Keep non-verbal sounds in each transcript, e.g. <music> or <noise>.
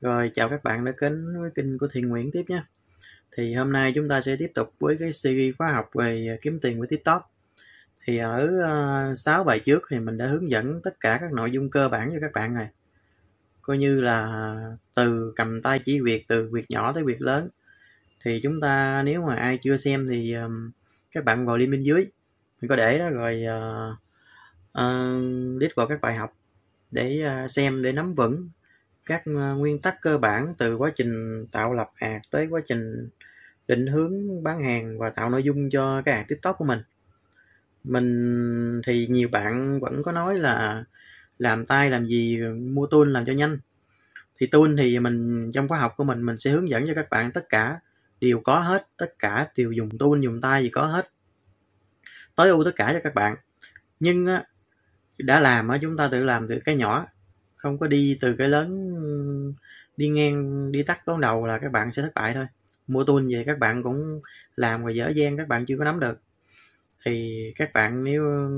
Rồi chào các bạn đã đến với kênh của Thiền Nguyễn tiếp nhé. Thì hôm nay chúng ta sẽ tiếp tục với cái series khóa học về à, kiếm tiền với TikTok. Thì ở 6 à, bài trước thì mình đã hướng dẫn tất cả các nội dung cơ bản cho các bạn rồi. Coi như là từ cầm tay chỉ việc từ việc nhỏ tới việc lớn. Thì chúng ta nếu mà ai chưa xem thì à, các bạn vào link bên dưới. Mình có để đó rồi uh, uh, list vào các bài học để xem để nắm vững các ờ, nguyên tắc cơ bản từ quá trình tạo lập ad tới quá trình định hướng bán hàng và tạo nội dung cho cái ad tiktok của mình mình thì nhiều bạn vẫn có nói là làm tay làm gì mua tool làm cho nhanh thì tool thì mình trong khóa học của mình mình sẽ hướng dẫn cho các bạn tất cả đều có hết tất cả đều dùng tool dùng tay gì có hết tối ưu tất cả cho các bạn nhưng đã làm chúng ta tự làm từ cái nhỏ không có đi từ cái lớn đi ngang đi tắt đón đầu là các bạn sẽ thất bại thôi mua tool về các bạn cũng làm và dở dang các bạn chưa có nắm được thì các bạn nếu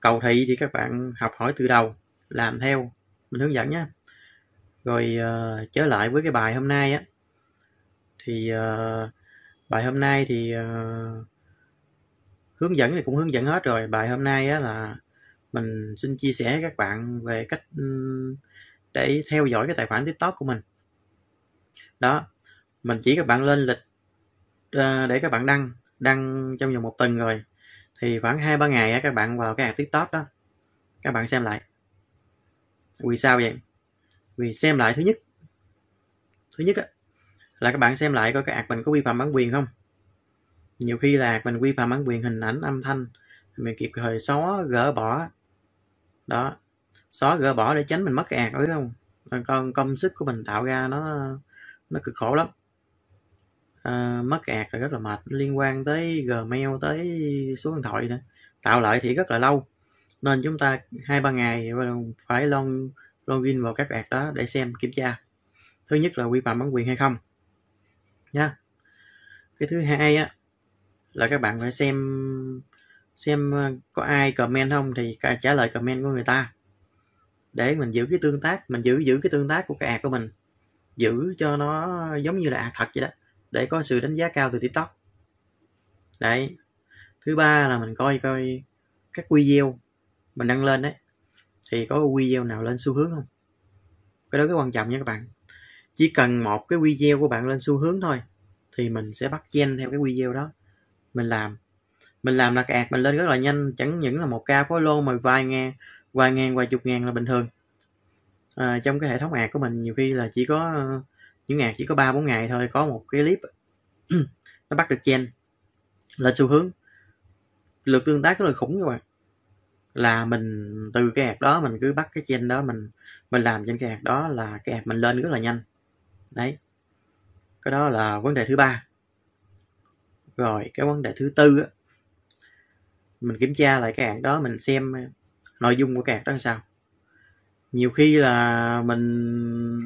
cầu thị thì các bạn học hỏi từ đầu làm theo mình hướng dẫn nhé rồi uh, trở lại với cái bài hôm nay á thì uh, bài hôm nay thì uh, hướng dẫn thì cũng hướng dẫn hết rồi bài hôm nay á là mình xin chia sẻ các bạn về cách để theo dõi cái tài khoản tiktok của mình đó mình chỉ các bạn lên lịch ờ, để các bạn đăng đăng trong vòng một tuần rồi thì khoảng hai ba ngày các bạn vào cái app tiktok đó các bạn xem lại vì sao vậy vì xem lại thứ nhất thứ nhất là các bạn xem lại coi cái app mình có vi phạm bản quyền không nhiều khi là mình vi phạm bản quyền hình ảnh âm thanh mình kịp thời xóa gỡ bỏ đó xóa gỡ bỏ để tránh mình mất cái ạt không còn công sức của mình tạo ra nó nó cực khổ lắm à, mất ạt là rất là mệt liên quan tới gmail tới số điện thoại nữa tạo lại thì rất là lâu nên chúng ta hai ba ngày phải long login vào các ạt đó để xem kiểm tra thứ nhất là vi phạm bản quyền hay không nha cái thứ hai á là các bạn phải xem xem ờ, có ai comment không thì trả lời comment của người ta để mình giữ cái tương tác mình giữ giữ cái tương tác của cái ad của mình giữ cho nó giống như là ad thật vậy đó để có sự đánh giá cao từ tiktok đấy thứ ba là mình coi coi các video mình đăng lên đấy thì có video nào lên xu hướng không cái đó cái quan trọng nha các bạn chỉ cần một cái video của bạn lên xu hướng thôi thì mình sẽ bắt chen theo cái video đó mình làm mình làm là cái mình lên rất là nhanh chẳng những là một ca khối lô mà vài ngàn vài ngàn vài chục ngàn là bình thường à, trong cái hệ thống ad của mình nhiều khi là chỉ có ờ, những ngày chỉ có ba bốn ngày thôi có một cái clip <clears throat> nó bắt được chen lên xu hướng lượt tương tác rất là khủng các bạn là mình từ cái ad đó mình cứ bắt cái chen đó mình mình làm trên cái ad đó là cái ad mình lên rất là nhanh đấy cái đó là vấn đề thứ ba rồi cái vấn đề thứ tư á, mình kiểm tra lại cái ad đó mình xem ờ, nội dung của cái ad đó là sao nhiều khi là mình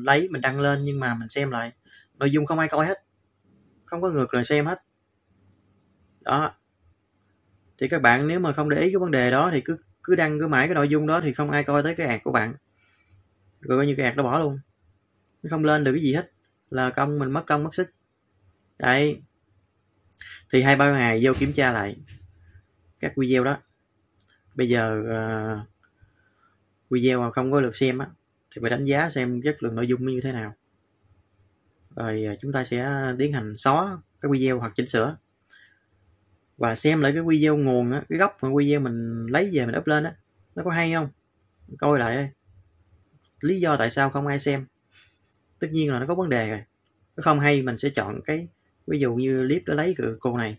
lấy mình đăng lên nhưng mà mình xem lại nội dung không ai coi hết không có ngược lại xem hết đó thì các bạn nếu mà không để ý cái vấn đề đó thì cứ cứ đăng cứ mãi cái nội dung đó thì không ai coi tới cái ad của bạn rồi coi như cái ad đó bỏ luôn nó không lên được cái gì hết là công mình mất công mất sức đấy thì hai ba ngày vô kiểm tra lại các video đó bây giờ uh, video mà không có lượt xem á thì phải đánh giá xem chất lượng nội dung như thế nào rồi ờ, chúng ta sẽ tiến hành xóa cái video hoặc chỉnh sửa và xem lại cái video nguồn á, cái gốc mà video mình lấy về mình up lên á nó có hay không coi lại lý do tại sao không ai xem tất nhiên là nó có vấn đề rồi nó không hay mình sẽ chọn cái ví dụ như clip đó lấy từ cô này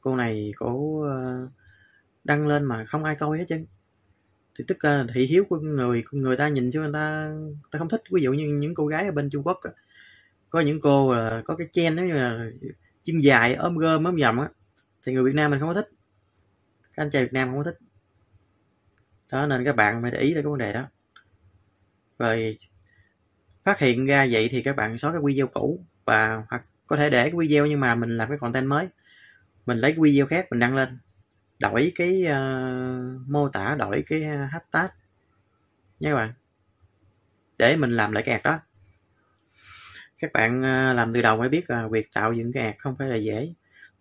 cô này cổ uh, đăng lên mà không ai coi hết chứ, thì tức là thị hiếu của người người ta nhìn chứ người ta ta không thích ví dụ như những cô gái ở bên Trung Quốc có những cô là có cái chen giống như là chân dài ôm gom ôm dầm á thì người Việt Nam mình không có thích các anh trai Việt Nam không có thích đó nên các bạn phải để ý đến cái vấn đề đó rồi phát hiện ra vậy thì các bạn xóa cái video cũ và hoặc có thể để cái video nhưng mà mình làm cái content mới mình lấy cái video khác mình đăng lên đổi cái uh, mô tả đổi cái ờ, hashtag nha các bạn để mình làm lại cái ad đó các bạn uh, làm từ đầu phải biết là việc tạo dựng cái ad không phải là dễ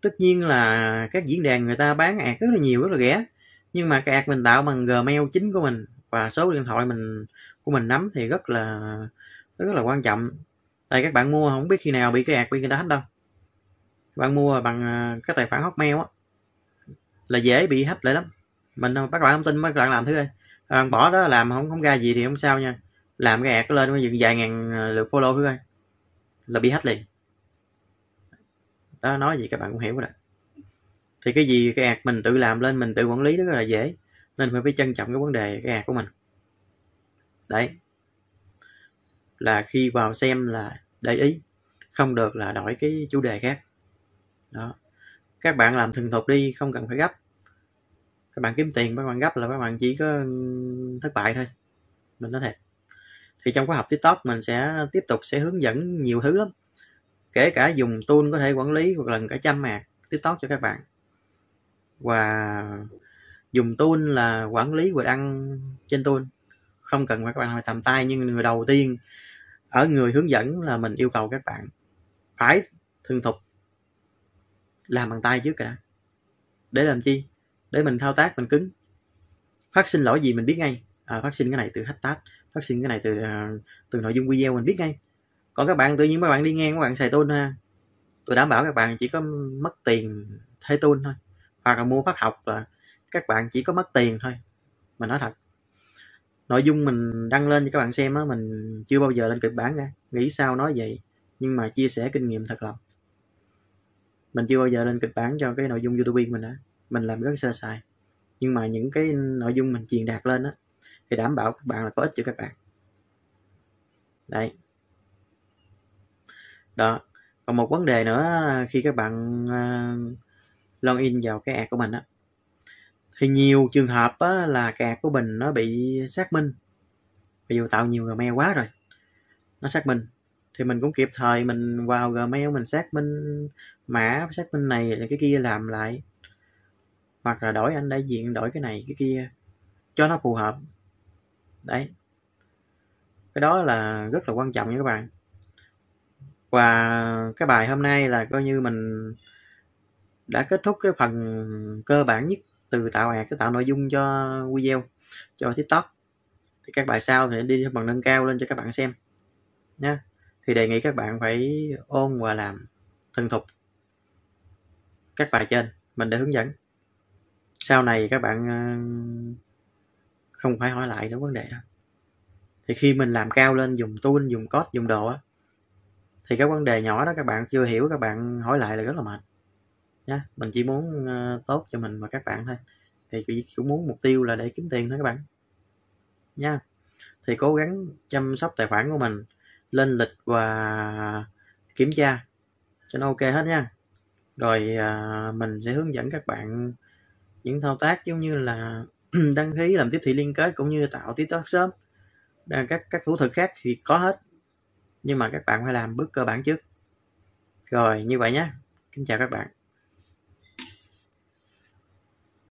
tất nhiên là các diễn đàn người ta bán ad rất là nhiều rất là rẻ nhưng mà cái ad mình tạo bằng gmail chính của mình và số điện thoại mình của mình nắm thì rất là rất là quan trọng tại các bạn mua không biết khi nào bị cái ad bị người ta hết đâu bạn mua bằng cái tài khoản hotmail á là dễ bị hách lại lắm mình các bạn không tin mấy bạn làm thử coi à, bỏ đó làm không không ra gì thì không sao nha làm cái ẹt lên dựng vài ngàn ờ, lượt follow thử coi là bị hết liền đó nói gì các bạn cũng hiểu rồi thì cái gì cái ẹt mình tự làm lên mình tự quản lý đó là dễ nên mình phải trân trọng cái vấn đề cái ẹt của mình đấy là khi vào xem là để ý không được là đổi cái chủ đề khác đó các bạn làm thường thuộc đi không cần phải gấp các bạn kiếm tiền các bạn gấp là các bạn chỉ có thất bại thôi mình nói thật thì trong khóa học tiktok mình sẽ tiếp tục sẽ hướng dẫn nhiều thứ lắm kể cả dùng tool có thể quản lý hoặc lần cả trăm mà tiktok cho các bạn và dùng tool là quản lý và đăng trên tool không cần phải các bạn phải tầm tay nhưng người đầu tiên ở người hướng dẫn là mình yêu cầu các bạn phải thường thục làm bằng tay trước cả để làm chi để mình thao tác mình cứng phát sinh lỗi gì mình biết ngay à, phát sinh cái này từ hashtag phát sinh cái này từ à, từ nội dung video mình biết ngay còn các bạn tự nhiên các bạn đi ngang các bạn xài tool ha tôi đảm bảo các bạn chỉ có mất tiền thuê tool thôi hoặc là mua phát học là các bạn chỉ có mất tiền thôi mình nói thật nội dung mình đăng lên cho các bạn xem á mình chưa bao giờ lên kịch bản ra nghĩ sao nói vậy nhưng mà chia sẻ kinh nghiệm thật lòng mình chưa bao giờ lên kịch bản cho cái nội dung youtube của mình á mình làm rất sơ sài nhưng mà những cái nội dung mình truyền đạt lên á thì đảm bảo các bạn là có ích cho các bạn đấy đó còn một vấn đề nữa khi các bạn uh, log in vào cái ad của mình á thì nhiều trường hợp á, là cái ad của mình nó bị xác minh Ví dụ tạo nhiều gmail quá rồi nó xác minh thì mình cũng kịp thời mình vào gmail mình xác minh mã xác minh này cái kia làm lại hoặc là đổi anh đại diện đổi cái này cái kia cho nó phù hợp đấy cái đó là rất là quan trọng nha các bạn và cái bài hôm nay là coi như mình đã kết thúc cái phần cơ bản nhất từ tạo hạt cái tạo nội dung cho video cho tiktok thì các bài sau thì đi phần nâng cao lên cho các bạn xem nha thì đề nghị các bạn phải ôn và làm thuần thục các bài trên mình đã hướng dẫn sau này các bạn ờ, không phải hỏi lại nữa vấn đề đó thì khi mình làm cao lên dùng tool dùng code dùng đồ á thì các vấn đề nhỏ đó các bạn chưa hiểu các bạn hỏi lại là rất là mệt nhá mình chỉ muốn ờ, tốt cho mình và các bạn thôi thì cũng muốn mục tiêu là để kiếm tiền thôi các bạn nha thì cố gắng chăm sóc tài khoản của mình lên lịch và kiểm tra cho nó ok hết nha rồi à, mình sẽ hướng dẫn các bạn những thao tác giống như là <clears throat> đăng ký làm tiếp thị liên kết cũng như tạo tiếp tác sớm các các thủ thuật khác thì có hết nhưng mà các bạn phải làm bước cơ bản trước rồi như vậy nhé kính chào các bạn